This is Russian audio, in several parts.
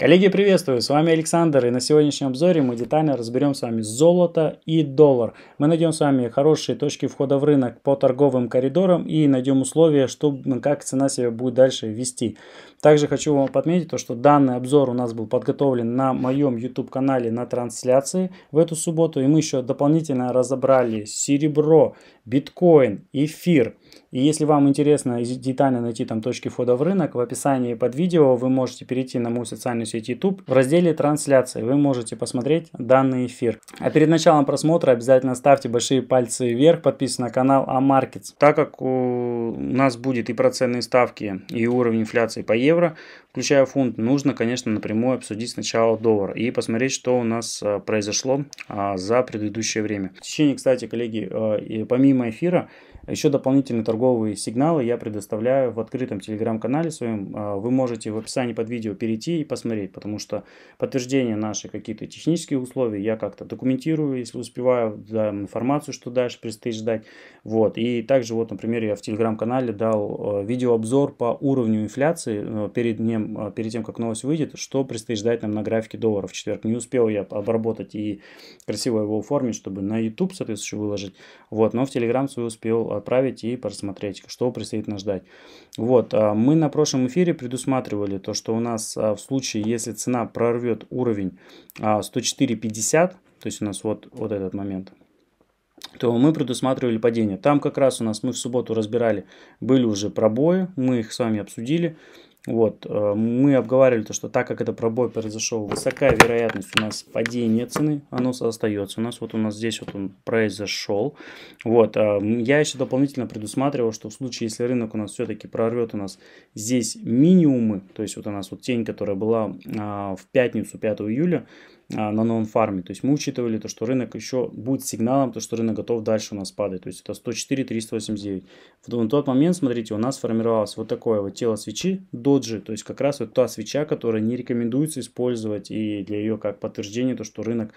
Коллеги, приветствую! С вами Александр, и на сегодняшнем обзоре мы детально разберем с вами золото и доллар. Мы найдем с вами хорошие точки входа в рынок по торговым коридорам и найдем условия, что, как цена себя будет дальше вести. Также хочу вам подметить, то, что данный обзор у нас был подготовлен на моем YouTube-канале на трансляции в эту субботу, и мы еще дополнительно разобрали серебро, биткоин, эфир – и если вам интересно детально найти там точки входа в рынок, в описании под видео вы можете перейти на мою социальную сеть YouTube. В разделе «Трансляции» вы можете посмотреть данный эфир. А перед началом просмотра обязательно ставьте большие пальцы вверх, подписывайтесь на канал Амаркетс. Так как у нас будет и процентные ставки, и уровень инфляции по евро, включая фунт, нужно, конечно, напрямую обсудить сначала доллар и посмотреть, что у нас э, произошло а, за предыдущее время. В течение, кстати, коллеги, э, помимо эфира, еще дополнительные торговые сигналы я предоставляю в открытом телеграм-канале своем. А, вы можете в описании под видео перейти и посмотреть, потому что подтверждение наши какие-то технические условия я как-то документирую, если успеваю, дам информацию, что дальше предстоит ждать. Вот. И также вот, например, я в телеграм-канале дал э, видеообзор по уровню инфляции э, перед, днем, э, перед тем, как новость выйдет, что предстоит ждать нам на графике доллара в четверг. Не успел я обработать и красиво его оформить, чтобы на YouTube, соответственно, выложить. Вот. Но в телеграм свой успел а, отправить и просмотреть, что предстоит нас ждать. Вот, а, мы на прошлом эфире предусматривали то, что у нас а, в случае, если цена прорвет уровень 104.50, а, то есть у нас вот, вот этот момент, то мы предусматривали падение. Там как раз у нас мы в субботу разбирали, были уже пробои, мы их с вами обсудили. Вот, э, мы обговаривали то, что так как это пробой произошел, высокая вероятность у нас падения цены, оно остается у нас, вот у нас здесь вот он произошел. Вот, э, я еще дополнительно предусматривал, что в случае, если рынок у нас все-таки прорвет у нас здесь минимумы, то есть вот у нас вот тень, которая была а, в пятницу, 5 июля, а, на новом фарме. То есть мы учитывали то, что рынок еще будет сигналом, то, что рынок готов дальше у нас падать. То есть это 104 389. В тот момент, смотрите, у нас формировалось вот такое вот тело свечи, доджи, то есть как раз вот та свеча, которая не рекомендуется использовать и для ее как подтверждение то, что рынок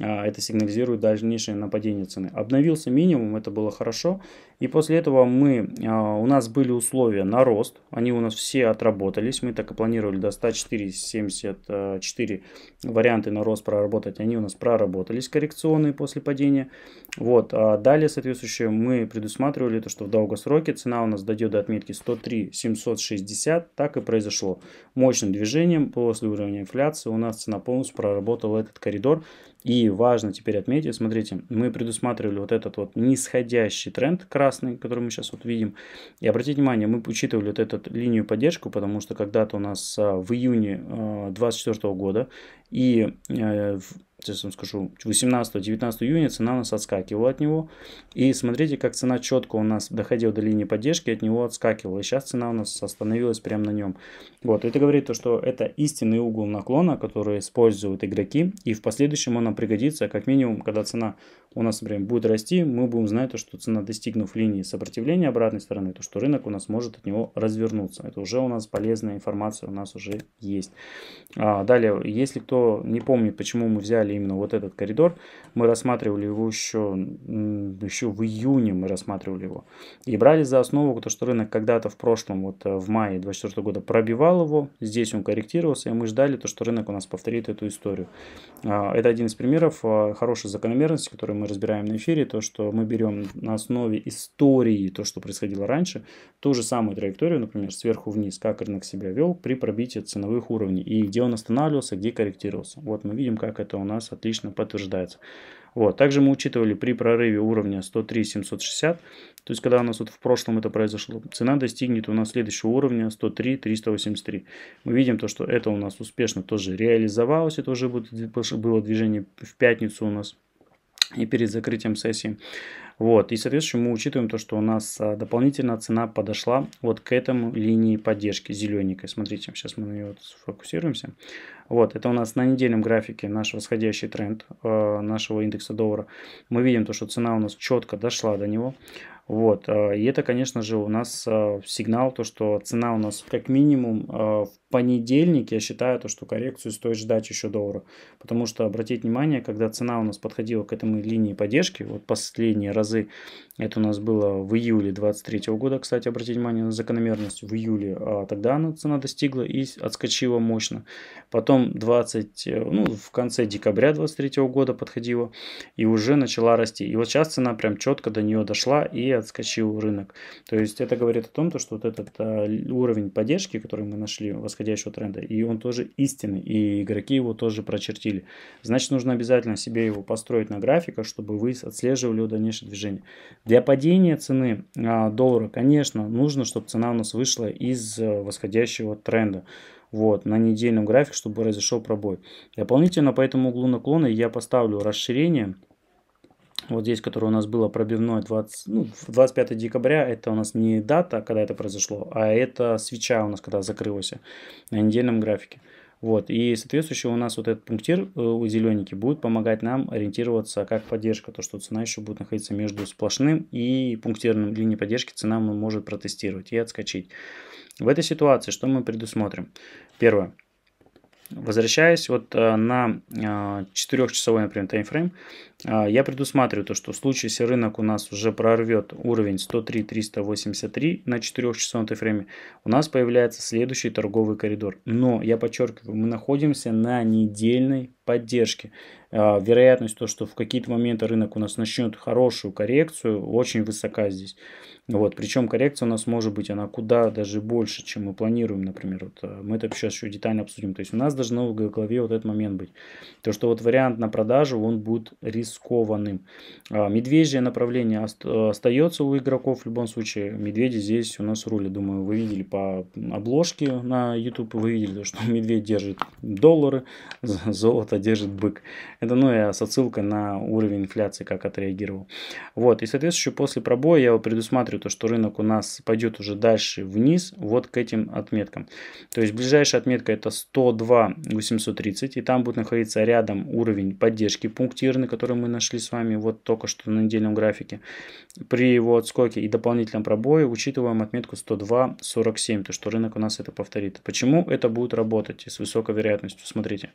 а, это сигнализирует дальнейшее нападение цены. Обновился минимум, это было хорошо. И после этого мы, а, у нас были условия на рост, они у нас все отработались. Мы так и планировали до 104,74 варианты на рост проработать. Они у нас проработались коррекционные после падения. Вот. А далее, соответствующее мы предусматривали то, что в долгосроке цена у нас дойдет до отметки 103,760. Так и произошло. Мощным движением после уровня инфляции у нас цена полностью проработала этот коридор. И важно теперь отметить, смотрите, мы предусматривали вот этот вот нисходящий тренд красный, который мы сейчас вот видим. И обратите внимание, мы учитывали вот эту линию поддержку, потому что когда-то у нас а, в июне 2024 а, года и э, сейчас вам скажу, 18-19 июня цена у нас отскакивала от него. И смотрите, как цена четко у нас доходила до линии поддержки, от него отскакивала. И сейчас цена у нас остановилась прямо на нем. Вот, это говорит то, что это истинный угол наклона, который используют игроки. И в последующем он нам пригодится, как минимум, когда цена у нас время будет расти, мы будем знать, то, что цена, достигнув линии сопротивления обратной стороны, то что рынок у нас может от него развернуться. Это уже у нас полезная информация, у нас уже есть. А, далее, если кто не помнит, почему мы взяли именно вот этот коридор, мы рассматривали его еще, еще в июне, мы рассматривали его. И брали за основу то, что рынок когда-то в прошлом, вот э, в мае 2024 года пробивал его, здесь он корректировался, и мы ждали то, что рынок у нас повторит эту историю. А, это один из примеров а, хорошей закономерности, который мы мы разбираем на эфире, то, что мы берем на основе истории, то, что происходило раньше, ту же самую траекторию, например, сверху вниз, как рынок себя вел при пробитии ценовых уровней, и где он останавливался, где корректировался. Вот мы видим, как это у нас отлично подтверждается. Вот. Также мы учитывали при прорыве уровня 103-760, то есть когда у нас вот в прошлом это произошло, цена достигнет у нас следующего уровня 103-383. Мы видим то, что это у нас успешно тоже реализовалось, это уже было движение в пятницу у нас и перед закрытием сессии. Вот, и, соответственно, мы учитываем то, что у нас а, дополнительно цена подошла вот к этому линии поддержки зелененькой. Смотрите, сейчас мы на нее вот сфокусируемся. Вот, это у нас на недельном графике наш восходящий тренд э, нашего индекса доллара. Мы видим то, что цена у нас четко дошла до него. Вот, а, и это, конечно же, у нас сигнал, то, что цена у нас как минимум в понедельник, я считаю, то, что коррекцию стоит ждать еще доллара. Потому что, обратите внимание, когда цена у нас подходила к этому линии поддержки, вот последний раз разы. Это у нас было в июле 23 года, кстати, обратите внимание на закономерность. В июле а, тогда она, цена достигла и отскочила мощно. Потом 20, э, ну, в конце декабря 23 года подходила и уже начала расти. И вот сейчас цена прям четко до нее дошла и отскочил рынок. То есть это говорит о том, то, что вот этот а, уровень поддержки, который мы нашли, восходящего тренда, и он тоже истинный, и игроки его тоже прочертили. Значит, нужно обязательно себе его построить на графиках, чтобы вы отслеживали дальнейшее движение движение. Для падения цены а, доллара, конечно, нужно, чтобы цена у нас вышла из э, восходящего тренда. Вот, на недельном графике, чтобы произошел пробой. Дополнительно по этому углу наклона я поставлю расширение вот здесь, которое у нас было пробивное 20, ну, 25 декабря, это у нас не дата, когда это произошло, а это свеча у нас, когда закрылась на недельном графике. Вот, и соответствующий у нас вот этот пунктир э, у зелененький будет помогать нам ориентироваться как поддержка, то что цена еще будет находиться между сплошным и пунктирным линией поддержки, цена может протестировать и отскочить. В этой ситуации что мы предусмотрим? Первое. Возвращаясь вот э, на 4-часовой, э, например, таймфрейм, э, я предусматриваю то, что в случае, если рынок у нас уже прорвет уровень 103-383 на 4-часовом таймфрейме, у нас появляется следующий торговый коридор. Но, я подчеркиваю, мы находимся на недельной поддержки. А, вероятность то, что в какие-то моменты рынок у нас начнет хорошую коррекцию, очень высока здесь. Вот, причем коррекция у нас может быть, она куда даже больше, чем мы планируем, например. Вот, а, мы это сейчас еще детально обсудим. То есть у нас должно в голове вот этот момент быть. То, что вот вариант на продажу, он будет рискованным. А, медвежье направление остается у игроков в любом случае. Медведи здесь у нас рули. Думаю, вы видели по обложке на YouTube, вы видели, что медведь держит доллары, золото золото держит бык. Это, ну, я с отсылкой на уровень инфляции, как отреагировал. Вот, и, соответственно, еще после пробоя я вот предусматриваю то, что рынок у нас пойдет уже дальше вниз, вот к этим отметкам. То есть, ближайшая отметка это 102 830, и там будет находиться рядом уровень поддержки пунктирный, который мы нашли с вами вот только что на недельном графике. При его отскоке и дополнительном пробое учитываем отметку 102 47, то, что рынок у нас это повторит. Почему это будет работать с высокой вероятностью? Смотрите,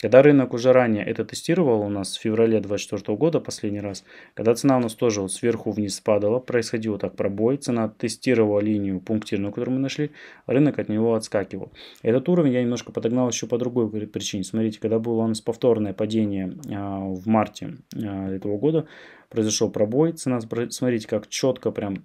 когда рынок рынок уже ранее это тестировал у нас в феврале 2024 года последний раз, когда цена у нас тоже сверху вниз спадала, происходил так пробой, цена тестировала линию пунктирную, которую мы нашли, рынок от него отскакивал. Этот уровень я немножко подогнал еще по другой причине. Смотрите, когда было у нас повторное падение а, в марте а, этого года, произошел пробой, цена, смотрите, как четко прям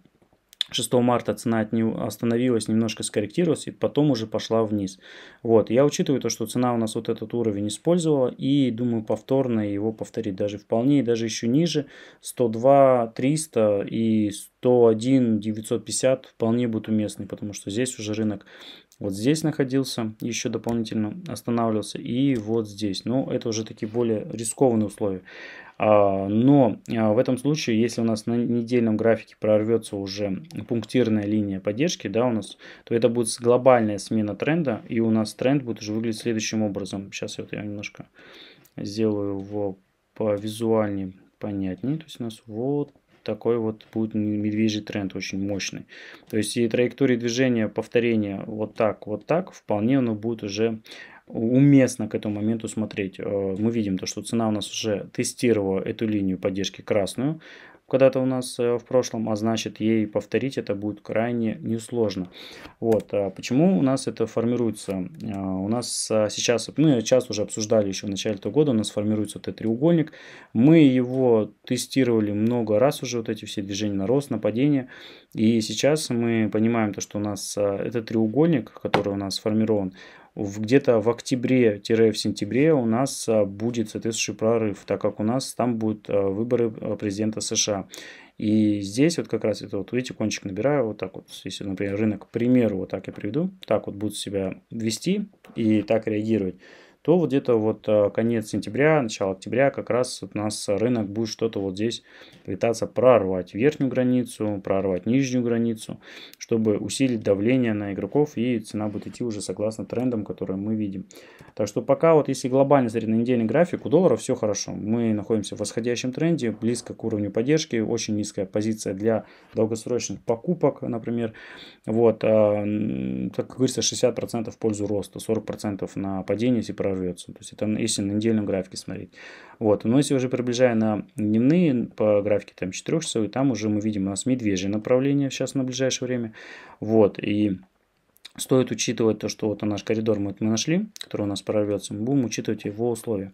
6 марта цена от него остановилась, немножко скорректировалась и потом уже пошла вниз. Вот, я учитываю то, что цена у нас вот этот уровень использовала и думаю повторно его повторить даже вполне, и даже еще ниже 102, 300 и 100 то 1 950 вполне будет уместный, потому что здесь уже рынок вот здесь находился, еще дополнительно останавливался, и вот здесь. Но это уже такие более рискованные условия. А, но а, в этом случае, если у нас на недельном графике прорвется уже пунктирная линия поддержки, да, у нас, то это будет глобальная смена тренда, и у нас тренд будет уже выглядеть следующим образом. Сейчас я вот я немножко сделаю его по повизуальнее, понятнее. То есть у нас вот такой вот будет медвежий тренд очень мощный. То есть и траектории движения, повторения вот так, вот так, вполне оно будет уже уместно к этому моменту смотреть. Э, мы видим то, что цена у нас уже тестировала эту линию поддержки красную когда-то у нас э, в прошлом, а значит ей повторить это будет крайне несложно. Вот, а почему у нас это формируется? А, у нас а, сейчас, мы сейчас уже обсуждали еще в начале этого года, у нас формируется вот этот треугольник. Мы его тестировали много раз уже, вот эти все движения на рост, на падение. И сейчас мы понимаем то, что у нас этот треугольник, который у нас сформирован, где-то в октябре-в сентябре у нас а, будет соответствующий прорыв, так как у нас там будут а, выборы а, президента США. И здесь вот как раз это вот, видите, кончик набираю вот так вот. Если, например, рынок, к примеру, вот так я приведу, так вот будут себя вести и так реагировать то вот где-то вот э, конец сентября, начало октября как раз у нас рынок будет что-то вот здесь пытаться прорвать верхнюю границу, прорвать нижнюю границу, чтобы усилить давление на игроков и цена будет идти уже согласно трендам, которые мы видим. Так что пока вот если глобально смотреть на недельный график, у доллара все хорошо. Мы находимся в восходящем тренде, близко к уровню поддержки, очень низкая позиция для долгосрочных покупок, например. Вот, э, как говорится, 60% в пользу роста, 40% на падение, если прорывать прорвется. То есть это если на недельном графике смотреть. Вот. Но если уже приближая на дневные по графике там 4 часовой, там уже мы видим у нас медвежье направление сейчас на ближайшее время. Вот. И Стоит учитывать то, что вот наш коридор мы, мы нашли, который у нас прорвется, мы будем учитывать его условия.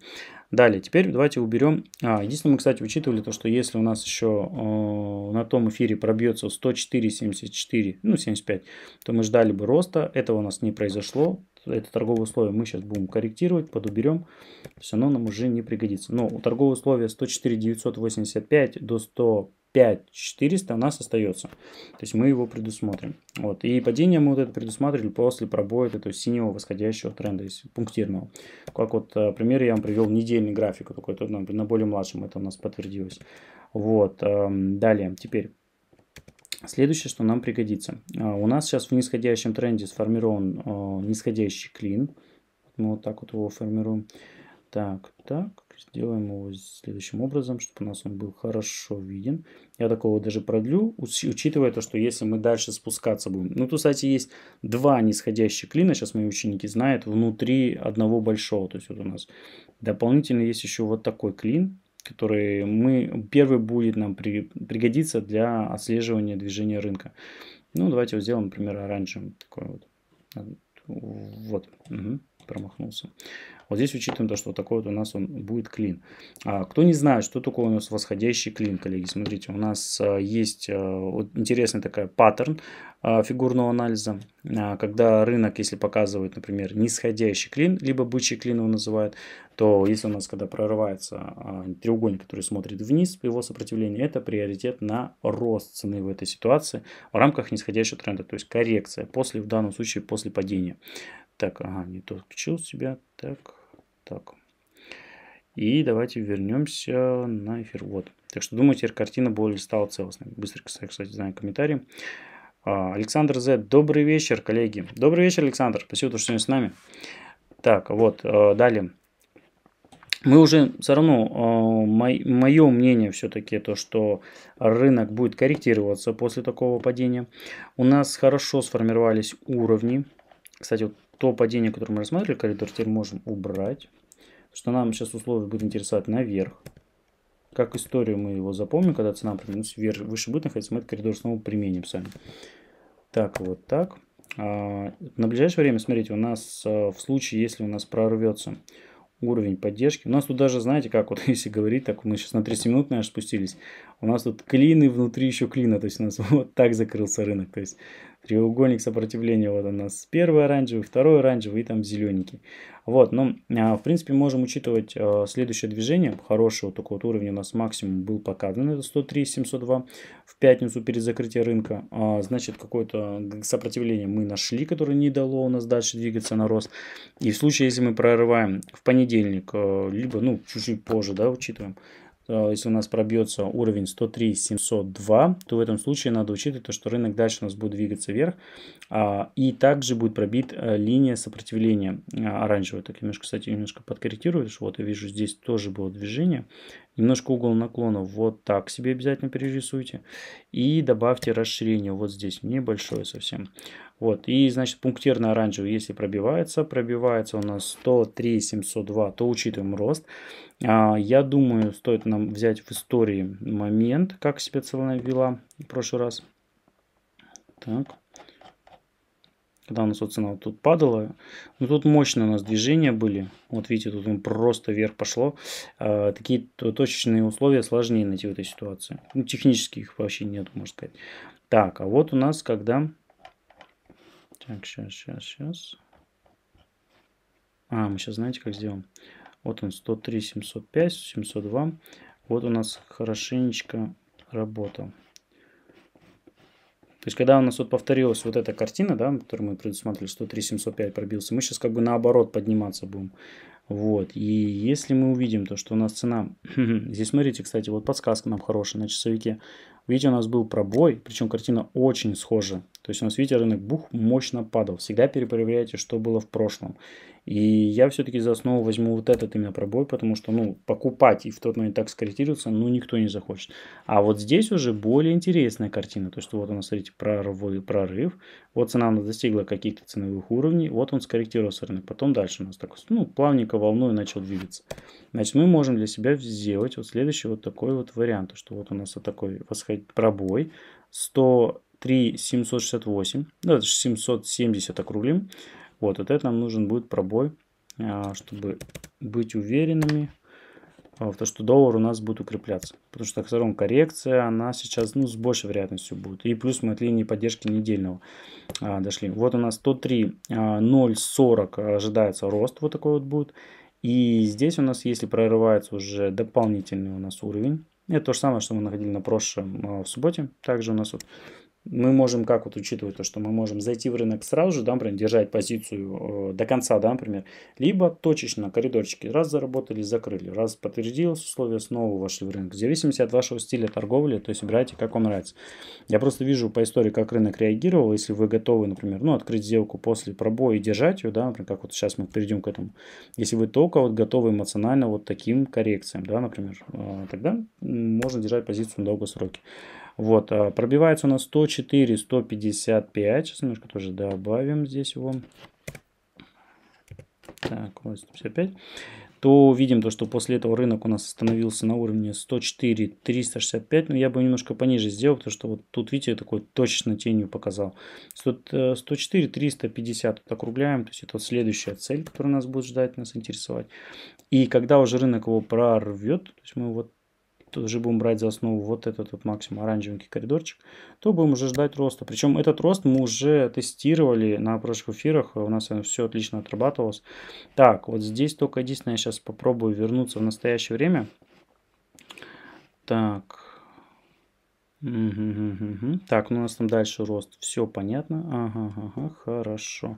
Далее, теперь давайте уберем... А, единственное, мы, кстати, учитывали то, что если у нас еще э, на том эфире пробьется 104,74, ну 75, то мы ждали бы роста, этого у нас не произошло, это торговое условие мы сейчас будем корректировать, подуберем. Все равно нам уже не пригодится. Но у торгового условия 104 985 до 105 400 у нас остается. То есть мы его предусмотрим. Вот. И падение мы вот это предусмотрели после пробоя этого синего восходящего тренда, пунктирного. Как вот э, пример я вам привел недельный график, такой, на более младшем это у нас подтвердилось. Вот. Эм, далее, теперь Следующее, что нам пригодится. А, у нас сейчас в нисходящем тренде сформирован а, нисходящий клин. Мы вот так вот его формируем. Так, так, сделаем его следующим образом, чтобы у нас он был хорошо виден. Я такого даже продлю, учитывая то, что если мы дальше спускаться будем. Ну, тут, кстати, есть два нисходящих клина, сейчас мои ученики знают, внутри одного большого. То есть вот у нас дополнительно есть еще вот такой клин, который мы, первый будет нам при, пригодится для отслеживания движения рынка. Ну, давайте его сделаем, например, оранжевым. Такой вот. Вот. Угу. Промахнулся. Вот здесь учитываем то, что вот такой вот у нас он будет клин. А, кто не знает, что такое у нас восходящий клин, коллеги, смотрите, у нас а, есть а, вот интересный такой паттерн э, фигурного анализа, когда рынок, если показывает, например, нисходящий клин, либо бычий клин его называют, то если у нас когда прорывается треугольник, который смотрит вниз, его сопротивление, это приоритет на рост цены в этой ситуации в рамках нисходящего тренда, то есть коррекция после, в данном случае, после падения. Так, ага, не то включил себя, так, так. И давайте вернемся на эфир. Вот. Так что, думаю, теперь картина более стала целостной. Быстренько, кстати, знаю комментарий. А, Александр З. Добрый вечер, коллеги. Добрый вечер, Александр. Спасибо, что сегодня с нами. Так, вот, э, далее. Мы уже все равно, э, мое мнение все-таки то, что рынок будет корректироваться после такого падения. У нас хорошо сформировались уровни. Кстати, вот то падение, которое мы рассматривали, коридор, теперь можем убрать. что нам сейчас условие будет интересовать наверх. Как историю мы его запомним, когда цена применится вверх, выше будет находиться, мы этот коридор снова применим сами. Так, вот так. А, на ближайшее время, смотрите, у нас а, в случае, если у нас прорвется уровень поддержки. У нас тут даже, знаете, как вот если говорить, так мы сейчас на 30 минут, наверное, спустились. У нас тут клины внутри еще клина, то есть у нас вот так закрылся рынок. То есть треугольник сопротивления. Вот у нас первый оранжевый, второй оранжевый и там зелененький. Вот, но ну, а, в принципе можем учитывать а, следующее движение. Хорошего вот такого вот уровня у нас максимум был показан. Это 103, 702 в пятницу перед закрытием рынка. А, значит, какое-то сопротивление мы нашли, которое не дало у нас дальше двигаться на рост. И в случае, если мы прорываем в понедельник, либо, ну, чуть-чуть позже, да, учитываем, а, если у нас пробьется уровень 103 702, то в этом случае надо учитывать то, что рынок дальше у нас будет двигаться вверх. А, и также будет пробит э, линия сопротивления э, оранжевая. Так немножко, кстати, немножко подкорректирую, что вот я вижу здесь тоже было движение. Немножко угол наклона вот так себе обязательно перерисуйте. И добавьте расширение вот здесь, небольшое совсем. Вот, и, значит, пунктирный оранжевый, если пробивается, пробивается у нас 103 702, то учитываем рост. А, я думаю, стоит нам взять в истории момент, как себя цена вела в прошлый раз. Так. Когда у нас вот цена вот тут падала. Ну, тут мощные у нас движения были. Вот видите, тут он просто вверх пошло. А, такие точечные условия сложнее найти в этой ситуации. Ну, технически их вообще нет, можно сказать. Так, а вот у нас когда так, сейчас, сейчас, сейчас. А, мы сейчас знаете, как сделаем? Вот он, 103, 705, 702. Вот у нас хорошенечко работа. То есть, когда у нас вот повторилась вот эта картина, да, которую мы предусмотрели, 103 705 пробился, мы сейчас как бы наоборот подниматься будем. Вот, и если мы увидим то, что у нас цена, здесь смотрите, кстати, вот подсказка нам хорошая на часовике, видите, у нас был пробой, причем картина очень схожа, то есть у нас, видите, рынок бух мощно падал, всегда перепроверяйте, что было в прошлом. И я все-таки за основу возьму вот этот именно пробой, потому что, ну, покупать и в тот момент так скорректироваться, ну, никто не захочет. А вот здесь уже более интересная картина. То, что вот у нас, смотрите, прорыв, прорыв. Вот цена она достигла каких-то ценовых уровней. Вот он скорректировался рынок. Потом дальше у нас так, ну, плавненько волной начал двигаться. Значит, мы можем для себя сделать вот следующий вот такой вот вариант. Что вот у нас вот такой восход... пробой. 100 3768, да, 770 округлим. Вот, вот это нам нужен будет пробой, а, чтобы быть уверенными а, в том, что доллар у нас будет укрепляться. Потому что, так скажем, коррекция, она сейчас ну, с большей вероятностью будет. И плюс мы от линии поддержки недельного а, дошли. Вот у нас 103.040 ожидается рост вот такой вот будет. И здесь у нас, если прорывается уже дополнительный у нас уровень, это то же самое, что мы находили на прошлом в субботе. Также у нас вот мы можем, как вот учитывая то, что мы можем зайти в рынок сразу же, да, например, держать позицию э, до конца, да, например, либо точечно коридорчики раз заработали, закрыли, раз подтвердилось условие, снова вошли в рынок. В зависимости от вашего стиля торговли, то есть выбирайте, как вам нравится. Я просто вижу по истории, как рынок реагировал, если вы готовы, например, ну, открыть сделку после пробоя и держать ее, да, например, как вот сейчас мы перейдем к этому. Если вы только вот готовы эмоционально вот таким коррекциям, да, например, э, тогда можно держать позицию на долгосроке. сроки. Вот, а, пробивается у нас 104, 155. Сейчас немножко тоже добавим здесь его. Так, вот 155 то видим то, что после этого рынок у нас остановился на уровне 104 365, но я бы немножко пониже сделал, потому что вот тут, видите, такой точно тенью показал. 104 350, так округляем, то есть это вот следующая цель, которая нас будет ждать, нас интересовать. И когда уже рынок его прорвет, то есть мы вот тут уже будем брать за основу вот этот вот максимум оранжевенький коридорчик, то будем уже ждать роста. Причем этот рост мы уже тестировали на прошлых эфирах, у нас все отлично отрабатывалось. Так, вот здесь только единственное, я сейчас попробую вернуться в настоящее время. Так, так, ну у нас там дальше рост. Все понятно. Ага, ага, хорошо.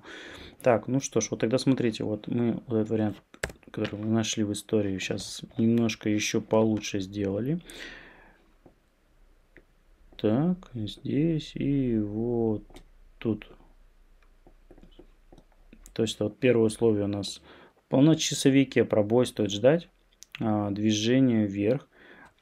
Так, ну что ж, вот тогда смотрите, вот мы вот этот вариант, который мы нашли в истории, сейчас немножко еще получше сделали. Так, здесь и вот тут. То есть вот первое условие у нас в полночасовике пробой стоит ждать, а, движение вверх.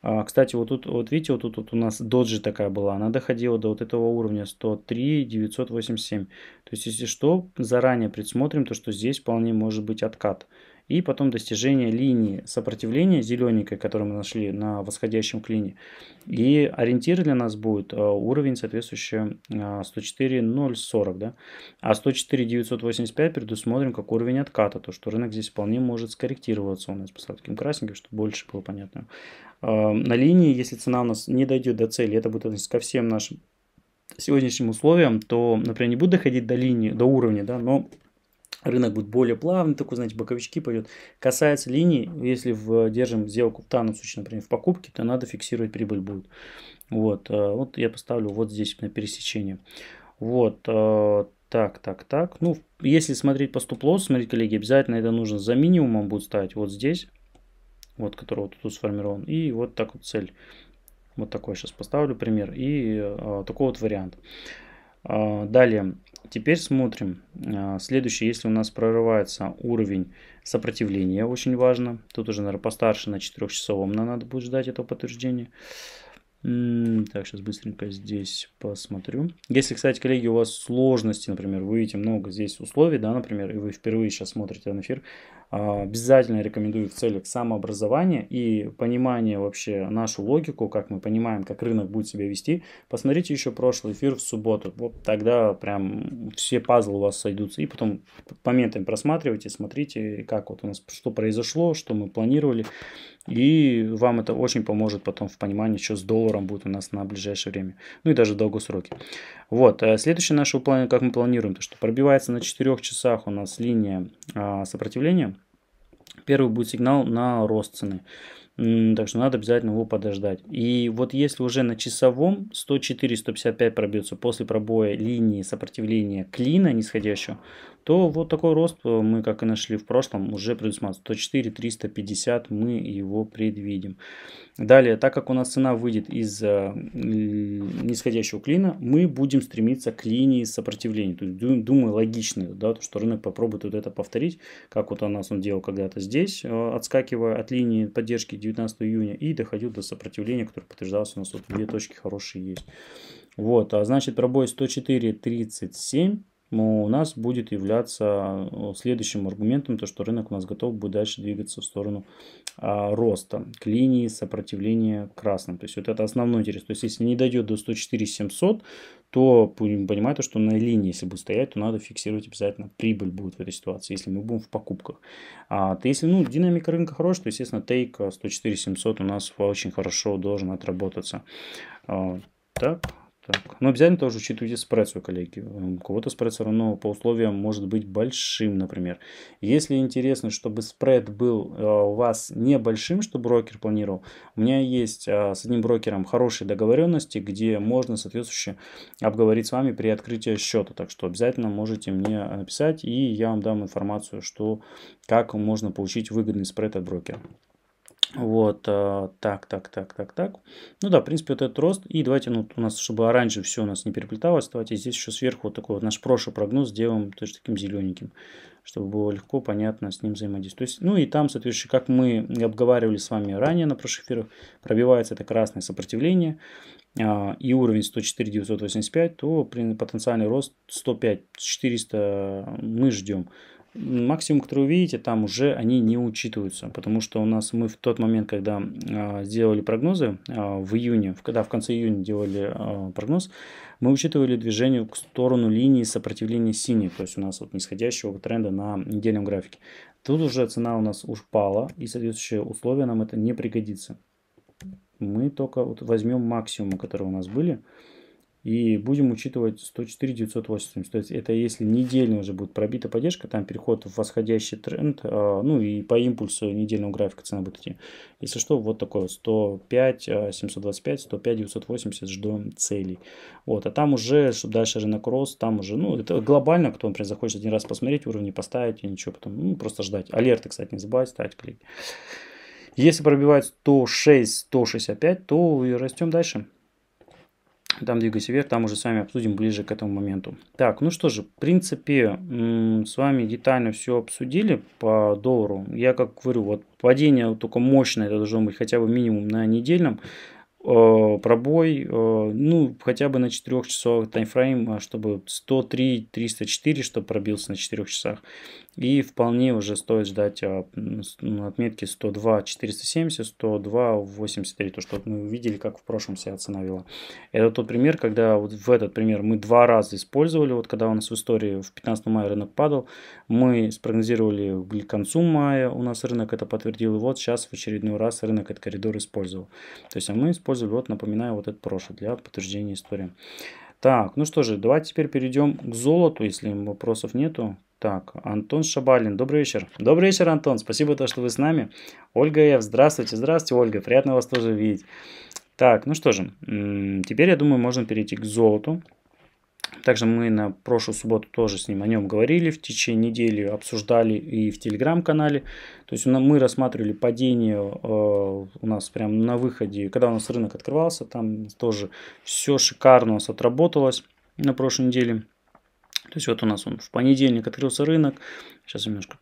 А, кстати, вот тут, вот видите, вот тут вот у нас доджи такая была. Она доходила до вот этого уровня 103 987. То есть, если что, заранее предсмотрим то, что здесь вполне может быть откат и потом достижение линии сопротивления зелененькой, которую мы нашли на восходящем клине. И ориентир для нас будет э, уровень соответствующий 104.040. Э, да? А 104.985 предусмотрим как уровень отката, то что рынок здесь вполне может скорректироваться у нас по таким красненьким, чтобы больше было понятно. Э, на линии, если цена у нас не дойдет до цели, это будет относиться ко всем нашим сегодняшним условиям, то, например, не буду доходить до линии, до уровня, да, но рынок будет более плавный, такой, знаете, боковички пойдет. Касается линий, если в, держим сделку в данном случае, например, в покупке, то надо фиксировать прибыль будет. Вот, э, вот я поставлю вот здесь на пересечение. Вот, э, так, так, так. Ну, если смотреть по стоп-лоссу, смотрите, коллеги, обязательно это нужно за минимумом будет ставить вот здесь, вот, которого вот тут сформирован, и вот так вот цель. Вот такой сейчас поставлю пример и э, такой вот вариант. далее, Теперь смотрим. А, следующий, если у нас прорывается уровень сопротивления, очень важно. Тут уже, наверное, постарше на 4-часовом нам надо будет ждать этого подтверждения. Так, сейчас быстренько здесь посмотрю. Если, кстати, коллеги, у вас сложности, например, вы выйти много здесь условий, да, например, и вы впервые сейчас смотрите на эфир, а, обязательно рекомендую в целях самообразования и понимания вообще нашу логику, как мы понимаем, как рынок будет себя вести, посмотрите еще прошлый эфир в субботу. Вот тогда прям все пазлы у вас сойдутся. И потом моментами просматривайте, смотрите, как вот у нас что произошло, что мы планировали. И вам это очень поможет потом в понимании, что с долларом будет у нас на ближайшее время. Ну и даже в долгосроке. Вот, э, следующее наше план, как мы планируем, то что пробивается на 4 часах у нас линия а, сопротивления. Первый будет сигнал на рост цены. Так что надо обязательно его подождать. И вот если уже на часовом 104-155 пробьется после пробоя линии сопротивления клина нисходящего, то вот такой рост э, мы, как и нашли в прошлом, уже предусматриваем 104 350 мы его предвидим. Далее, так как у нас цена выйдет из э, нисходящего клина, мы будем стремиться к линии сопротивления. То есть, думаю, логично, да, то что рынок попробует вот это повторить, как вот у нас он делал когда-то здесь, э, отскакивая от линии поддержки 19 июня и доходил до сопротивления, которое подтверждалось у нас. Вот две точки хорошие есть. Вот, а значит пробой 104.37 у нас будет являться э, следующим аргументом, то что рынок у нас готов будет дальше двигаться в сторону а, роста, к линии сопротивления красным. То есть вот это основной интерес. То есть если не дойдет до 104 700, то понимаете, что на линии, если будет стоять, то надо фиксировать обязательно прибыль будет в этой ситуации, если мы будем в покупках. А, то если ну, динамика рынка хорошая, то естественно тейк 104 э, 700 у нас очень хорошо должен отработаться. А, так, так. Но ну, обязательно тоже учитывайте спред свой, коллеги. У эм, кого-то спред все равно по условиям может быть большим, например. Если интересно, чтобы спред был э, у вас небольшим, что брокер планировал, у меня есть э, с одним брокером хорошие договоренности, где можно соответствующе обговорить с вами при открытии счета. Так что обязательно можете мне написать, и я вам дам информацию, что, как можно получить выгодный спред от брокера. Вот, а, так, так, так, так, так. Ну да, в принципе, вот этот рост. И давайте, ну, у нас, чтобы оранжевый все у нас не переплеталось, давайте здесь еще сверху вот такой вот наш прошлый прогноз сделаем тоже таким зелененьким, чтобы было легко, понятно с ним взаимодействовать. То есть, ну и там, соответственно, как мы обговаривали с вами ранее на прошлых эфирах, пробивается это красное сопротивление а, и уровень 104 985, то потенциальный рост 105 400 мы ждем максимум, который вы видите, там уже они не учитываются, потому что у нас мы в тот момент, когда э, сделали прогнозы э, в июне, в, когда в конце июня делали э, прогноз, мы учитывали движение к сторону линии сопротивления синей, то есть у нас вот нисходящего тренда на недельном графике. Тут уже цена у нас упала, и соответствующие условия нам это не пригодится. Мы только вот возьмем максимумы, которые у нас были, и будем учитывать 104 980. То есть это если недельно уже будет пробита поддержка, там переход в восходящий тренд, э, ну и по импульсу недельного графика цена будет идти. Если что, вот такое 105 725, 105 980 ждем целей. Вот, а там уже, чтобы дальше рынок рос, там уже, ну это глобально, кто, например, захочет один раз посмотреть, уровни поставить и ничего потом, ну просто ждать. Алерты, кстати, не забывать ставить, клик. Если пробивать 106, 165, то и растем дальше там двигайся вверх, там уже с вами обсудим ближе к этому моменту. Так, ну что же, в принципе, с вами детально все обсудили по доллару. Я как говорю, вот падение только мощное, это должно быть хотя бы минимум на недельном э, пробой, э, ну, хотя бы на 4 часов таймфрейм, а, чтобы 103, 304, чтобы пробился на 4 часах. И вполне уже стоит ждать а, ну, отметки 102 470, 102 83, то, что мы увидели, как в прошлом себя остановила. Это тот пример, когда вот в этот пример мы два раза использовали, вот когда у нас в истории в 15 мая рынок падал, мы спрогнозировали к концу мая, у нас рынок это подтвердил, и вот сейчас в очередной раз рынок этот коридор использовал. То есть, а мы использовали, вот напоминаю, вот этот прошлый для подтверждения истории. Так, ну что же, давайте теперь перейдем к золоту, если вопросов нету. Так, Антон Шабалин, добрый вечер. Добрый вечер, Антон, спасибо, то, что вы с нами. Ольга Ев, здравствуйте, здравствуйте, Ольга, приятно вас тоже видеть. Так, ну что же, теперь, я думаю, можно перейти к золоту. Также мы на прошлую субботу тоже с ним о нем говорили, в течение недели обсуждали и в телеграм-канале. То есть мы рассматривали падение э, у нас прямо на выходе, когда у нас рынок открывался, там тоже все шикарно у нас отработалось на прошлой неделе. То есть вот у нас он в понедельник открылся рынок. Сейчас немножко,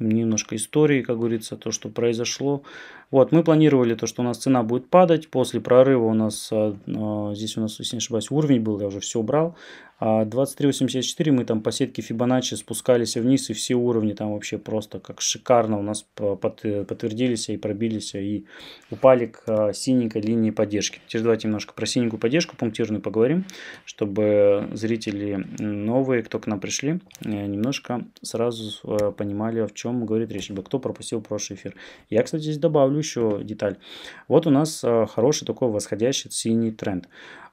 немножко истории, как говорится, то, что произошло. Вот, мы планировали то, что у нас цена будет падать. После прорыва у нас, а, а, здесь у нас, если не ошибаюсь, уровень был, я уже все убрал. 23.84 мы там по сетке Fibonacci спускались вниз, и все уровни там вообще просто как шикарно у нас подтвердились и пробились, и упали к а, синенькой линии поддержки. Теперь давайте немножко про синенькую поддержку пунктирную поговорим, чтобы зрители новые, кто к нам пришли, э, немножко сразу понимали, о чем говорит речь, либо кто пропустил прошлый эфир. Я, кстати, здесь добавлю еще деталь. Вот у нас а, хороший такой восходящий синий тренд.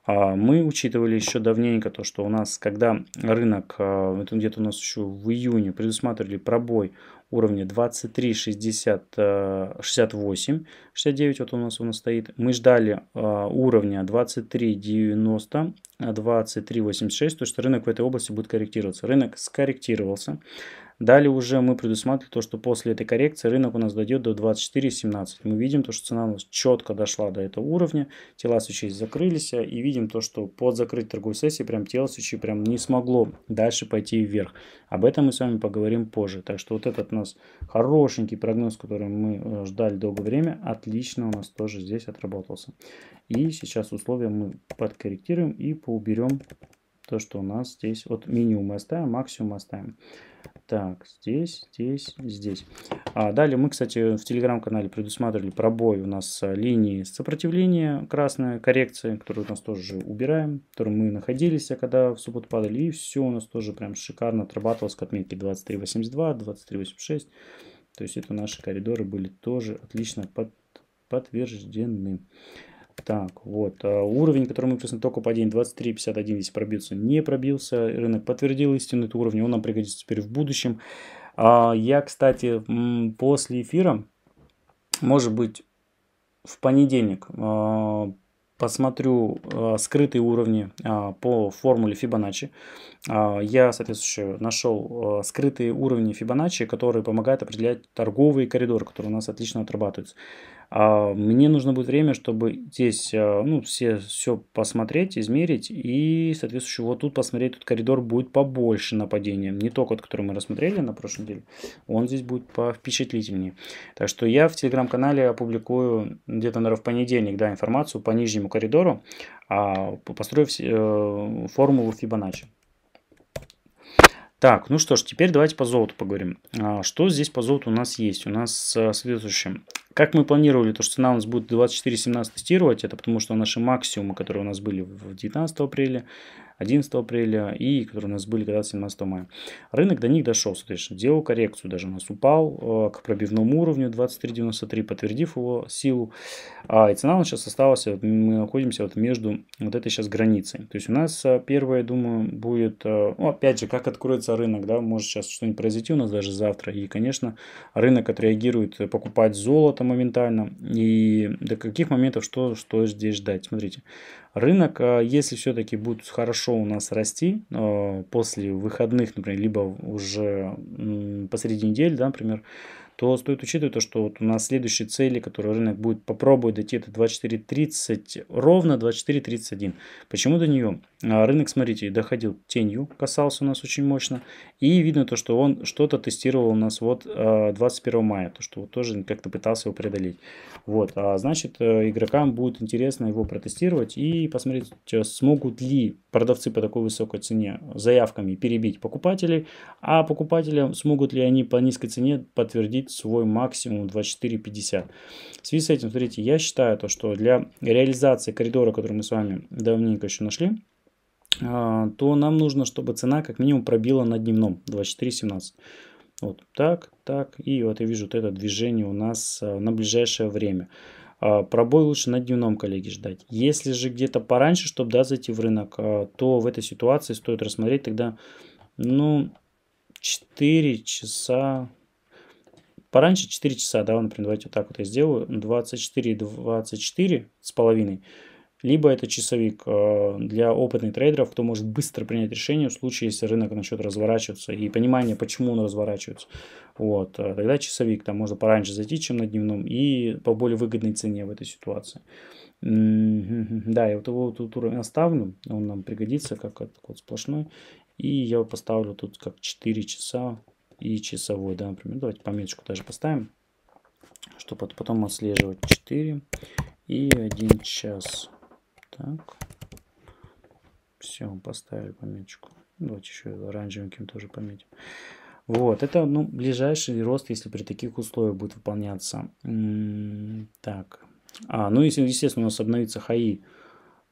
А, мы учитывали еще давненько то, что у нас, когда рынок, а, это где-то у нас еще в июне, предусматривали пробой уровня 23, 60, 68, 69, вот у нас он стоит. Мы ждали уровня 23, 90, 23, 86, то есть рынок в этой области будет корректироваться. Рынок скорректировался. Далее уже мы предусматривали то, что после этой коррекции рынок у нас дойдет до 24.17. Мы видим то, что цена у нас четко дошла до этого уровня, тела свечей закрылись, и видим то, что под закрыть торговой сессии прям тело свечи прям не смогло дальше пойти вверх. Об этом мы с вами поговорим позже. Так что вот этот у нас хорошенький прогноз, который мы э, ждали долгое время, отлично у нас тоже здесь отработался. И сейчас условия мы подкорректируем и поуберем то, что у нас здесь. Вот минимум мы оставим, максимум оставим. Так, здесь, здесь, здесь. А далее мы, кстати, в телеграм-канале предусматривали пробой у нас э, линии сопротивления красная коррекция, которую у нас тоже убираем, в которую мы находились, а когда в субботу падали. И все у нас тоже прям шикарно отрабатывалось к отметке 23.82, 23.86. То есть это наши коридоры были тоже отлично под, подтверждены. Так, вот. Э, уровень, который мы посмотрим, только падение 23.51, если пробился, не пробился. Рынок подтвердил истинный этот уровень, он нам пригодится теперь в будущем. А я, кстати, после эфира, может быть, в понедельник э, посмотрю э, скрытые уровни по формуле Fibonacci. я, соответственно, нашел скрытые уровни Fibonacci, которые помогают определять торговые коридоры, которые у нас отлично отрабатываются. А, мне нужно будет время, чтобы здесь а, ну, все, все посмотреть, измерить и, соответствующе, вот тут посмотреть, тут коридор будет побольше нападения. Не только тот, который мы рассмотрели на прошлой неделе, он здесь будет повпечатлительнее. Так что я в телеграм-канале опубликую где-то, наверное, в понедельник да, информацию по нижнему коридору, а, построив э, формулу Фибоначчи. Так, ну что ж, теперь давайте по золоту поговорим. А, что здесь по золоту у нас есть? У нас э, следующее. Как мы планировали, то, что цена у нас будет 24.17 тестировать, это потому что наши максимумы, которые у нас были в 19 апреля, 11 апреля и которые у нас были когда 17 мая. Рынок до них дошел, соответственно, делал коррекцию, даже у нас упал э, к пробивному уровню 23.93, подтвердив его силу. А, и цена у нас сейчас осталась, мы находимся вот между вот этой сейчас границей. То есть у нас э, первое, думаю, будет, э, ну, опять же, как откроется рынок, да, может сейчас что-нибудь произойти у нас даже завтра. И, конечно, рынок отреагирует покупать золото моментально. И до каких моментов что, что здесь ждать? Смотрите, Рынок, а если все-таки будет хорошо у нас расти а, после выходных, например, либо уже посреди недели, да, например, то стоит учитывать то, что вот у нас следующие цели, которые рынок будет попробовать дойти, это 24.30, ровно 24.31. Почему до нее? А, рынок, смотрите, доходил тенью, касался у нас очень мощно. И видно то, что он что-то тестировал у нас вот 21 а, мая, то, что вот тоже как-то пытался его преодолеть. Вот, а значит, э, игрокам будет интересно его протестировать и посмотреть, э, смогут ли продавцы по такой высокой цене заявками перебить покупателей, а покупатели смогут ли они по низкой цене подтвердить свой максимум 24.50. В связи с этим, смотрите, я считаю то, что для реализации коридора, который мы с вами давненько еще нашли, а, то нам нужно, чтобы цена как минимум пробила на дневном 24.17. Вот так, так, и вот я вижу вот это движение у нас а, на ближайшее время. А, пробой лучше на дневном, коллеги, ждать. Если же где-то пораньше, чтобы да, зайти в рынок, то в этой ситуации стоит рассмотреть тогда, ну, 4 часа, пораньше 4 часа, да, например, давайте вот так вот я сделаю, 24 24 с половиной, либо это часовик э, для опытных трейдеров, кто может быстро принять решение в случае, если рынок начнет разворачиваться и понимание, почему он разворачивается. Вот, э, тогда часовик, там можно пораньше зайти, чем на дневном, и по более выгодной цене в этой ситуации. Да, я вот его тут уровень оставлю, он нам пригодится, как вот сплошной. И я его поставлю тут как 4 часа и часовой, да, например. Ну, давайте пометочку даже поставим, чтобы потом отслеживать 4 и 1 час. Так. Все, поставили пометочку. Ну, давайте еще оранжевеньким тоже пометим. Вот, это ну, ближайший рост, если при таких условиях будет выполняться. Так. А, ну, если, естественно, у нас обновится хаи,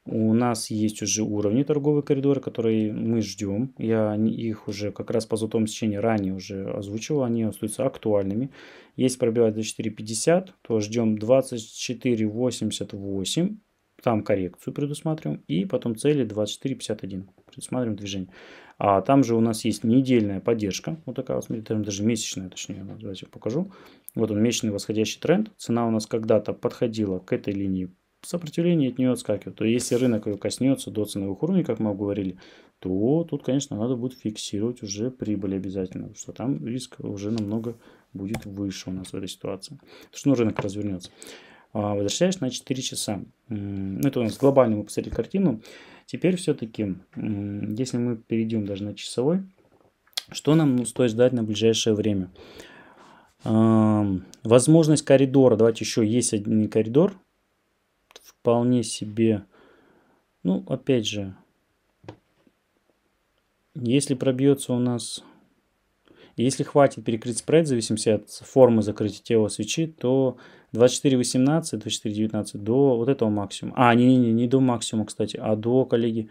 у нас есть уже уровни торговые коридоры, которые мы ждем. Я их уже как раз по золотому сечению ранее уже озвучивал. Они остаются актуальными. Если пробивать до 4.50, то ждем 24.88 там коррекцию предусматриваем, и потом цели 24.51 предусматриваем движение. А там же у нас есть недельная поддержка, вот такая вот, смотрите, даже месячная, точнее, давайте покажу. Вот он, месячный восходящий тренд, цена у нас когда-то подходила к этой линии сопротивления, от нее отскакивает. То если рынок ее коснется до ценовых уровней, как мы говорили, то тут, конечно, надо будет фиксировать уже прибыль обязательно, потому что там риск уже намного будет выше у нас в этой ситуации. Потому что ну, рынок развернется. А, возвращаешь на 4 часа. ну Это у нас глобально мы посмотрели картину. Теперь все-таки, если мы перейдем даже на часовой, что нам ну, стоит ждать на ближайшее время? А, возможность коридора. Давайте еще есть один коридор. Вполне себе. Ну, опять же, если пробьется у нас если хватит перекрыть спред, в зависимости от формы закрытия тела свечи, то 24.18, 24.19 до вот этого максимума. А, не-не-не, не до максимума, кстати, а до, коллеги,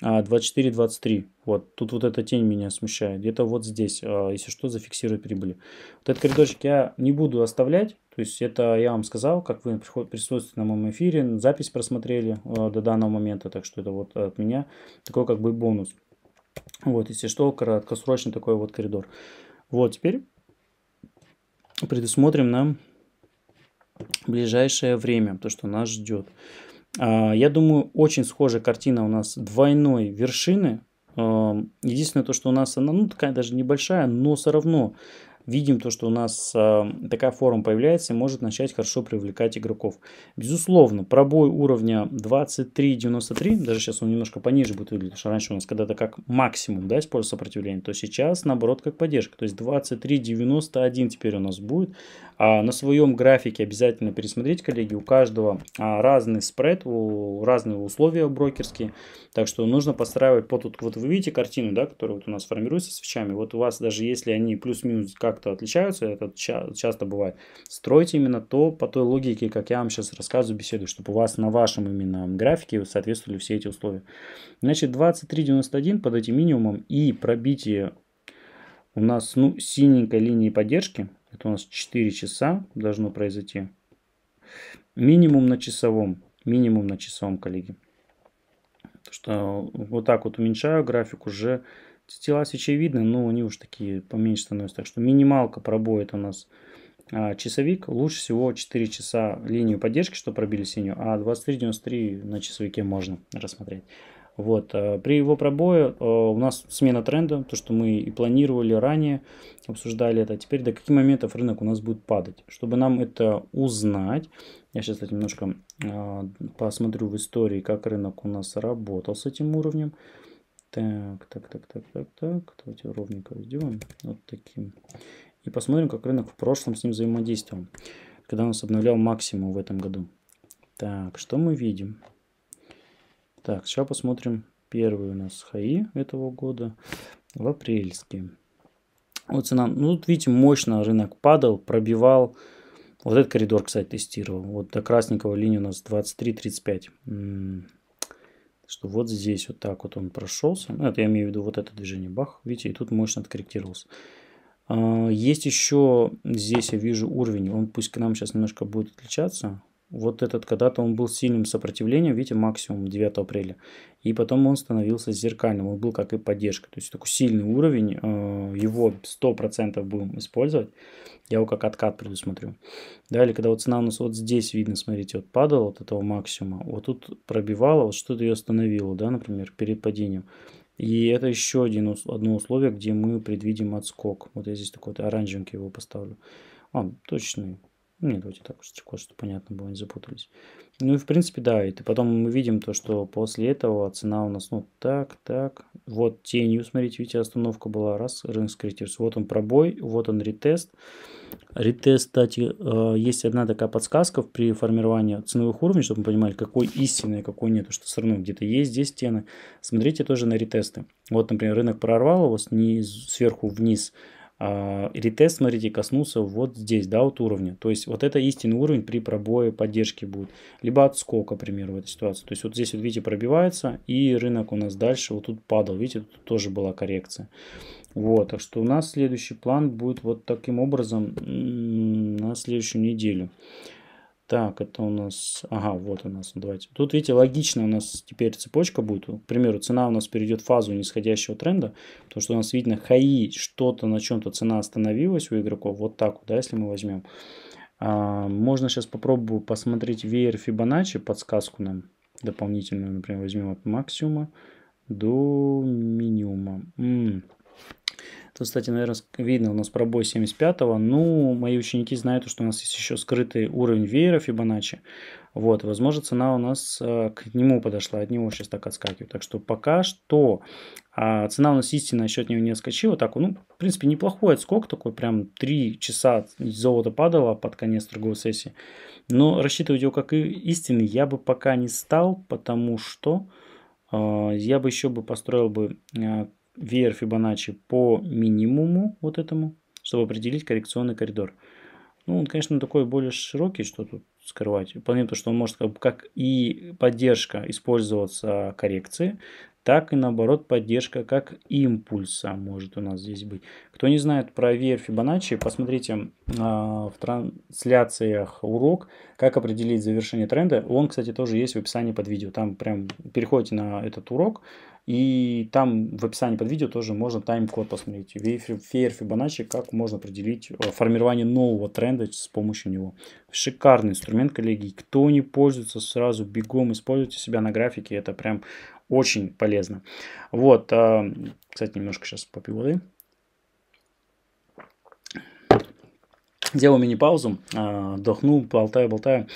24-23. А, вот тут вот эта тень меня смущает. Где-то вот здесь, а, если что, зафиксирую прибыли. Вот этот коридорчик я не буду оставлять. То есть это я вам сказал, как вы присутствуете на моем эфире, запись просмотрели а, до данного момента. Так что это вот от меня такой как бы бонус. Вот, если что, краткосрочный такой вот коридор. Вот, теперь предусмотрим нам ближайшее время, то, что нас ждет. А, я думаю, очень схожая картина у нас двойной вершины. Эм, единственное то, что у нас она, ну, такая даже небольшая, но все равно видим то, что у нас эм, такая форма появляется и может начать хорошо привлекать игроков. Безусловно, пробой уровня 23.93, даже сейчас он немножко пониже будет выглядеть, потому что раньше у нас когда-то как максимум да, использовал сопротивление, то сейчас наоборот как поддержка. То есть 23.91 теперь у нас будет. А на своем графике обязательно пересмотреть, коллеги, у каждого а, разный спред, у разные условия брокерские, так что нужно подстраивать по тут вот вы видите картину, да, которая вот у нас формируется свечами, вот у вас даже если они плюс-минус как как-то отличаются, это ча- часто бывает. Стройте именно то, по той логике, как я вам сейчас рассказываю беседу, чтобы у вас на вашем именно графике соответствовали все эти условия. Значит, 23.91 под этим минимумом и пробитие у нас ну, синенькой линии поддержки, это у нас 4 часа должно произойти. Минимум на часовом, минимум на часовом, коллеги. Потому что вот так вот уменьшаю график уже тела свечевидны, но они уж такие поменьше становятся. Так что минималка пробоит у нас а, часовик. Лучше всего 4 часа линию поддержки, что пробили синюю, а 23.93 на часовике можно рассмотреть. Вот. Э, при его пробое э, у нас смена тренда, то, что мы и планировали ранее, обсуждали это. А теперь до каких моментов рынок у нас будет падать? Чтобы нам это узнать, я сейчас немножко а, посмотрю в истории, как рынок у нас работал с этим уровнем. Так, так, так, так, так, так. Давайте ровненько сделаем. Вот таким. И посмотрим, как рынок в прошлом с ним взаимодействовал. Когда он нас обновлял максимум в этом году. Так, что мы видим? Так, сейчас посмотрим первый у нас хаи этого года в апрельске. Вот цена, ну тут видите, мощно рынок падал, пробивал. Вот этот коридор, кстати, тестировал. Вот до красненького линии у нас 23-35 что вот здесь вот так вот он прошелся. Ну, это я имею в виду вот это движение. Бах, видите, и тут мощно откорректировался. А, есть еще, здесь я вижу уровень, он пусть к нам сейчас немножко будет отличаться вот этот когда-то он был сильным сопротивлением, видите, максимум 9 апреля. И потом он становился зеркальным, он был как и поддержка. То есть такой сильный уровень, э, его 100% будем использовать. Я его как откат предусмотрю. далее когда вот цена у нас вот здесь видно, смотрите, вот падала от этого максимума, вот тут пробивала, вот что-то ее остановило, да, например, перед падением. И это еще один, одно условие, где мы предвидим отскок. Вот я здесь такой вот оранжевенький его поставлю. А, точный, нет, давайте так уж чеко, чтобы понятно было, не запутались. Ну и в принципе, да, и потом мы видим то, что после этого цена у нас, ну так, так, вот тенью, смотрите, видите, остановка была, раз, рынок скорректировался, вот он пробой, вот он ретест. Ретест, кстати, э, есть одна такая подсказка при формировании ценовых уровней, чтобы мы понимали, какой истинный, какой нет, что все равно где-то есть здесь стены. Смотрите тоже на ретесты. Вот, например, рынок прорвал его снизу, сверху вниз, а, ретест, смотрите, коснулся вот здесь, да, вот уровня. То есть вот это истинный уровень при пробое поддержки будет. Либо отскок, к примеру, в этой ситуации. То есть вот здесь, вот видите, пробивается, и рынок у нас дальше вот тут падал. Видите, тут тоже была коррекция. Вот, так что у нас следующий план будет вот таким образом на следующую неделю. Так, это у нас... Ага, вот у нас, давайте. Тут, видите, логично у нас теперь цепочка будет. К примеру, цена у нас перейдет в фазу нисходящего тренда, потому что у нас, видно, хаи, что-то на чем-то цена остановилась у игроков. Вот так, да, если мы возьмем. А, можно сейчас попробую посмотреть веер Фибоначчи, подсказку нам дополнительную, например, возьмем от максимума до минимума. М -м. Тут, кстати, наверное, видно у нас пробой 75-го. Ну, мои ученики знают, что у нас есть еще скрытый уровень веера Фибоначчи. Вот, возможно, цена у нас э, к нему подошла, от него сейчас так отскакивает. Так что пока что а цена у нас истинно еще от него не отскочила. Так, ну, в принципе, неплохой отскок такой, прям 3 часа золото падало под конец торговой сессии. Но рассчитывать его как истинный я бы пока не стал, потому что э, я бы еще бы построил бы э, веер Фибоначчи по минимуму вот этому, чтобы определить коррекционный коридор. Ну, он, конечно, такой более широкий, что тут скрывать. Понятно, что он может как, как и поддержка использоваться коррекции, так и наоборот поддержка как импульса может у нас здесь быть. Кто не знает про веер Фибоначчи, посмотрите э, в трансляциях урок, как определить завершение тренда. Он, кстати, тоже есть в описании под видео. Там прям переходите на этот урок, и там в описании под видео тоже можно тайм-код посмотреть. Веер Фибоначчи, как можно определить э, формирование нового тренда с помощью него. Шикарный инструмент, коллеги. Кто не пользуется, сразу бегом используйте себя на графике. Это прям очень полезно. Вот, кстати, немножко сейчас попью воды. Делаю мини-паузу, а, вдохну, болтаю, болтаю.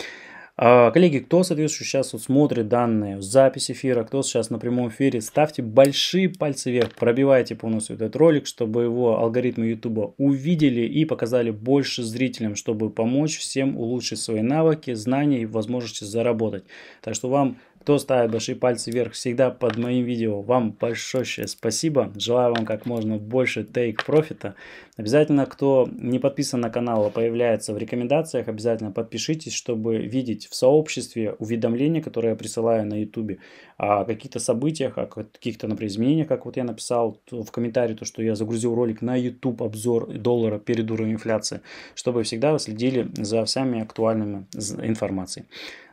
А, коллеги, кто, соответственно, сейчас вот смотрит данные, запись эфира, кто сейчас на прямом эфире, ставьте большие пальцы вверх, пробивайте полностью этот ролик, чтобы его алгоритмы YouTube увидели и показали больше зрителям, чтобы помочь всем улучшить свои навыки, знания и возможности заработать. Так что вам кто ставит большие пальцы вверх всегда под моим видео. Вам большое спасибо. Желаю вам как можно больше тейк профита. Обязательно, кто не подписан на канал, а появляется в рекомендациях, обязательно подпишитесь, чтобы видеть в сообществе уведомления, которые я присылаю на YouTube, о каких-то событиях, о каких-то, например, изменениях, как вот я написал в комментарии, то, что я загрузил ролик на YouTube обзор доллара перед уровнем инфляции, чтобы всегда вы следили за всеми актуальными информацией.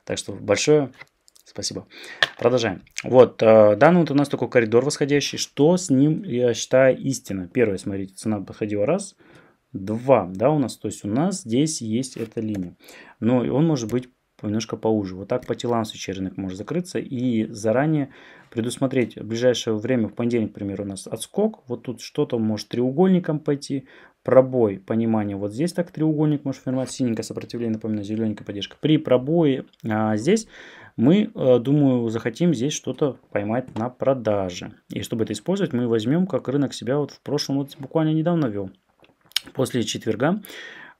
Так что большое Спасибо. Продолжаем. Вот, э, данный вот у нас такой коридор восходящий. Что с ним, я считаю, истина? Первое, смотрите, цена подходила раз. два, да, у нас, то есть у нас здесь есть эта линия, но он может быть немножко поуже. Вот так по телам свечей рынок может закрыться и заранее предусмотреть в ближайшее время, в понедельник, к примеру, у нас отскок, вот тут что-то может треугольником пойти, пробой, понимание, вот здесь так треугольник может формировать, синенькое сопротивление, напоминаю, зелененькая поддержка. При пробое а, здесь мы, э, думаю, захотим здесь что-то поймать на продаже. И чтобы это использовать, мы возьмем, как рынок себя вот в прошлом, вот буквально недавно вел, после четверга.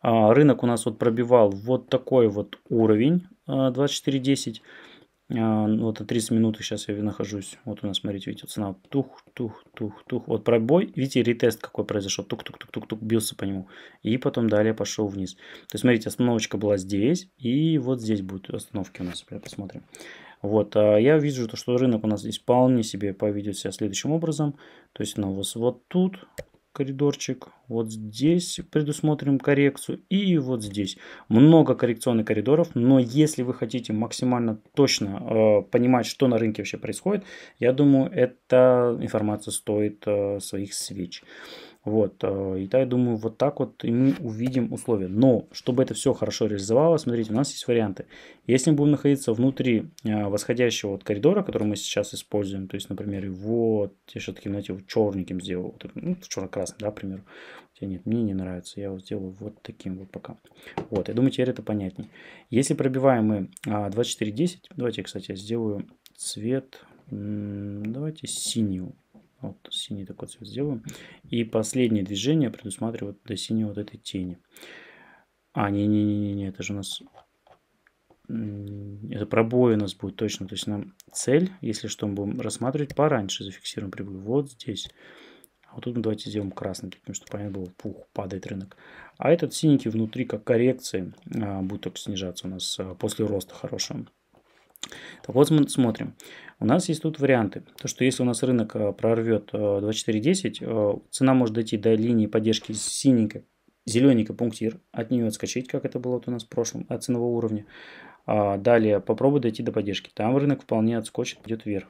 А, рынок у нас вот пробивал вот такой вот уровень 24.10. А, а, ну, вот 30 минут сейчас я нахожусь. Вот у нас, смотрите, видите, цена тух, тух, тух, тух. Вот пробой, видите, ретест какой произошел. Тук-тук-тук-тук-тук, бился по нему. И потом далее пошел вниз. То есть, смотрите, остановочка была здесь. И вот здесь будут остановки у нас. Посмотрим. Вот, а я вижу, то, что рынок у нас здесь вполне себе поведет себя следующим образом. То есть, у нас вот тут, коридорчик, вот здесь предусмотрим коррекцию и вот здесь. Много коррекционных коридоров, но если вы хотите максимально точно э, понимать, что на рынке вообще происходит, я думаю, эта информация стоит э, своих свеч. Вот, э, и так, я думаю, вот так вот и мы увидим условия. Но, чтобы это все хорошо реализовалось, смотрите, у нас есть варианты. Если мы будем находиться внутри э, восходящего вот коридора, который мы сейчас используем, то есть, например, вот, я все-таки, знаете, его черненьким сделал, ну, черно красный да, к примеру. Нет, мне не нравится, я его сделаю вот таким вот пока. Вот, я думаю, теперь это понятнее. Если пробиваем мы 2410, а, давайте, кстати, я сделаю цвет, давайте синюю вот синий такой цвет сделаем. И последнее движение предусматривает до синего вот этой тени. А, не-не-не, не это же у нас... Это пробой у нас будет точно. То есть нам цель, если что, мы будем рассматривать пораньше. Зафиксируем прибыль вот здесь. А вот тут мы давайте сделаем красным, потому что понятно было, пух, падает рынок. А этот синенький внутри, как коррекция а, будет только снижаться у нас а, после роста хорошего. Так вот, смотрим. У нас есть тут варианты. То, что если у нас рынок э, прорвет э, 24.10, э, цена может дойти до линии поддержки синенькой, зелененькой пунктир, от нее отскочить, как это было вот у нас в прошлом, от ценового уровня. А далее попробуй дойти до поддержки. Там рынок вполне отскочит, идет вверх.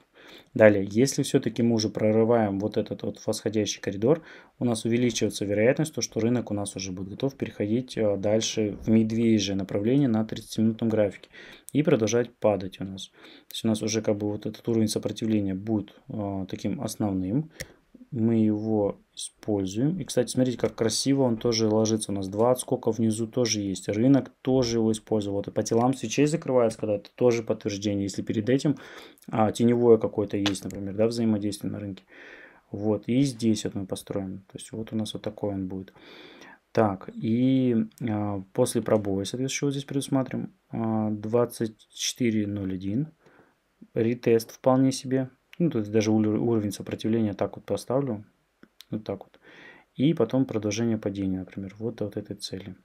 Далее, если все-таки мы уже прорываем вот этот вот восходящий коридор, у нас увеличивается вероятность, то, что рынок у нас уже будет готов переходить э, дальше в медвежье направление на 30-минутном графике и продолжать падать у нас. То есть у нас уже как бы вот этот уровень сопротивления будет э, таким основным мы его используем. И, кстати, смотрите, как красиво он тоже ложится. У нас два отскока внизу тоже есть. Рынок тоже его использовал. Вот и по телам свечей закрывается, когда это тоже подтверждение. Если перед этим а, теневое какое-то есть, например, да, взаимодействие на рынке. Вот, и здесь вот мы построим. То есть вот у нас вот такой он будет. Так, и а, после пробоя, соответственно, здесь предусматриваем а, 24.01. Ретест вполне себе ну, то есть даже уровень сопротивления так вот поставлю. Вот так вот. И потом продолжение падения, например, вот до вот этой цели.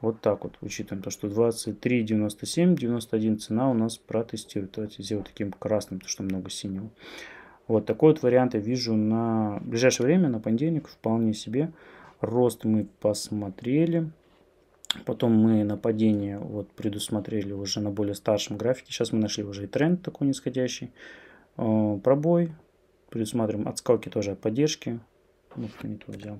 Вот так вот, учитываем то, что 23,97, 91 цена у нас протестирует. Давайте сделаю таким красным, потому что много синего. Вот такой вот вариант я вижу на ближайшее время, на понедельник, вполне себе. Рост мы посмотрели. Потом мы нападение вот предусмотрели уже на более старшем графике. Сейчас мы нашли уже и тренд такой нисходящий. Э, пробой, предусматриваем отскоки тоже от поддержки, не то взял,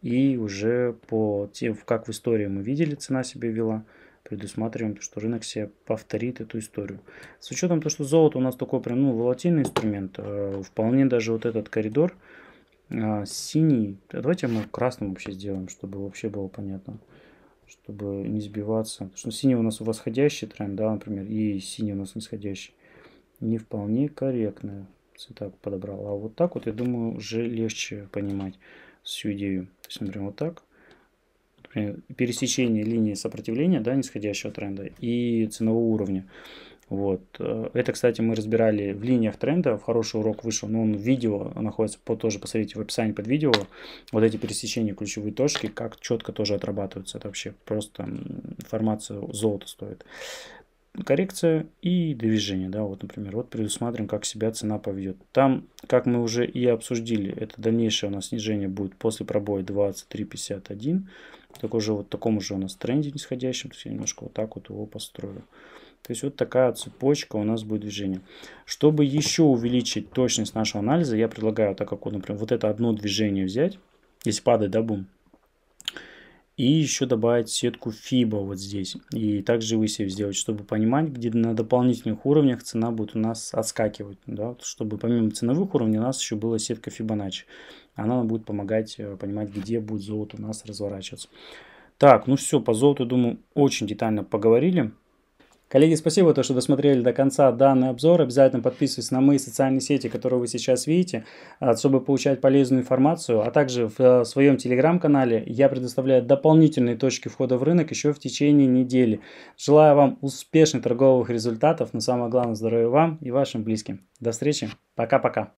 и уже по тем, как в истории мы видели, цена себе вела, предусматриваем, что рынок себе повторит эту историю. С учетом того, что золото у нас такой прям ну, волатильный инструмент, э, вполне даже вот этот коридор э, синий, давайте мы красным вообще сделаем, чтобы вообще было понятно чтобы не сбиваться. Потому что синий у нас восходящий тренд, да, например, и синий у нас нисходящий не вполне корректная. Цвета подобрал. А вот так вот, я думаю, уже легче понимать всю идею. То есть, например, вот так. Например, пересечение линии сопротивления, да, нисходящего тренда и ценового уровня. Вот. Э, это, кстати, мы разбирали в линиях тренда. Хороший урок вышел, но он в видео находится, по, тоже посмотрите в описании под видео. Вот эти пересечения ключевые точки, как четко тоже отрабатываются. Это вообще просто информация золота стоит коррекция и движение, да, вот, например, вот предусмотрим, как себя цена поведет. Там, как мы уже и обсудили, это дальнейшее у нас снижение будет после пробоя 23.51, такой же вот таком же у нас тренде нисходящем, то есть я немножко вот так вот его построю. То есть вот такая цепочка у нас будет движение. Чтобы еще увеличить точность нашего анализа, я предлагаю, так как, вот, например, вот это одно движение взять, если падает, да, бум, и еще добавить сетку FIBA вот здесь. И также вы себе сделать, чтобы понимать, где на дополнительных уровнях цена будет у нас отскакивать. Да? Чтобы помимо ценовых уровней у нас еще была сетка Fibonacci. Она нам будет помогать э, понимать, где будет золото у нас разворачиваться. Так, ну все, по золоту, думаю, очень детально поговорили. Коллеги, спасибо, то, что досмотрели до конца данный обзор. Обязательно подписывайтесь на мои социальные сети, которые вы сейчас видите, а, чтобы получать полезную информацию. А также в э, своем телеграм-канале я предоставляю дополнительные точки входа в рынок еще в течение недели. Желаю вам успешных торговых результатов, но самое главное здоровья вам и вашим близким. До встречи. Пока-пока.